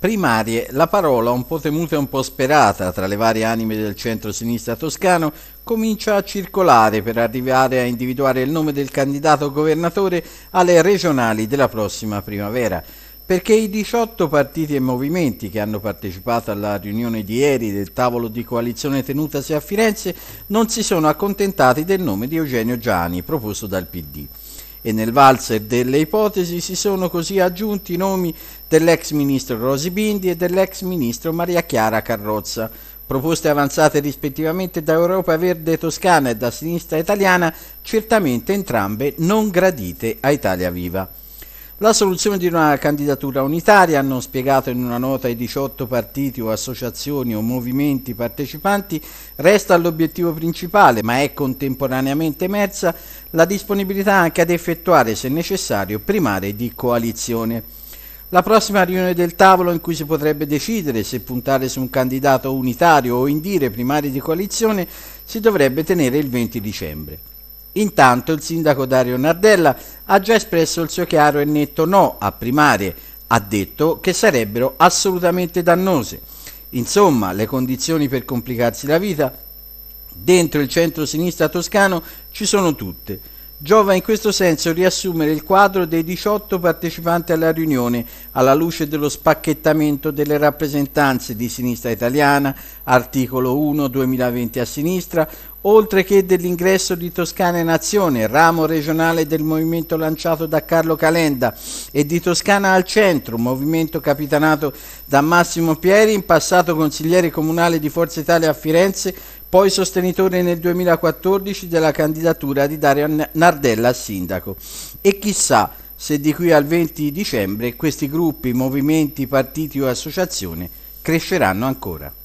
primarie, la parola, un po' temuta e un po' sperata tra le varie anime del centro-sinistra toscano, comincia a circolare per arrivare a individuare il nome del candidato governatore alle regionali della prossima primavera perché i 18 partiti e movimenti che hanno partecipato alla riunione di ieri del tavolo di coalizione tenutasi a Firenze non si sono accontentati del nome di Eugenio Giani proposto dal PD e nel valzer delle ipotesi si sono così aggiunti i nomi dell'ex ministro Rosi Bindi e dell'ex ministro Maria Chiara Carrozza, proposte avanzate rispettivamente da Europa Verde Toscana e da Sinistra Italiana, certamente entrambe non gradite a Italia Viva. La soluzione di una candidatura unitaria, hanno spiegato in una nota i 18 partiti o associazioni o movimenti partecipanti, resta l'obiettivo principale, ma è contemporaneamente emersa la disponibilità anche ad effettuare, se necessario, primarie di coalizione. La prossima riunione del tavolo in cui si potrebbe decidere se puntare su un candidato unitario o indire primarie di coalizione si dovrebbe tenere il 20 dicembre. Intanto il sindaco Dario Nardella ha già espresso il suo chiaro e netto no a primarie, ha detto che sarebbero assolutamente dannose. Insomma, le condizioni per complicarsi la vita dentro il centro-sinistra toscano ci sono tutte. Giova in questo senso riassumere il quadro dei 18 partecipanti alla riunione alla luce dello spacchettamento delle rappresentanze di sinistra italiana, articolo 1 2020 a sinistra, oltre che dell'ingresso di Toscana in Azione, ramo regionale del movimento lanciato da Carlo Calenda, e di Toscana al Centro, movimento capitanato da Massimo Pieri, in passato consigliere comunale di Forza Italia a Firenze poi sostenitore nel 2014 della candidatura di Dario Nardella a sindaco. E chissà se di qui al 20 dicembre questi gruppi, movimenti, partiti o associazioni cresceranno ancora.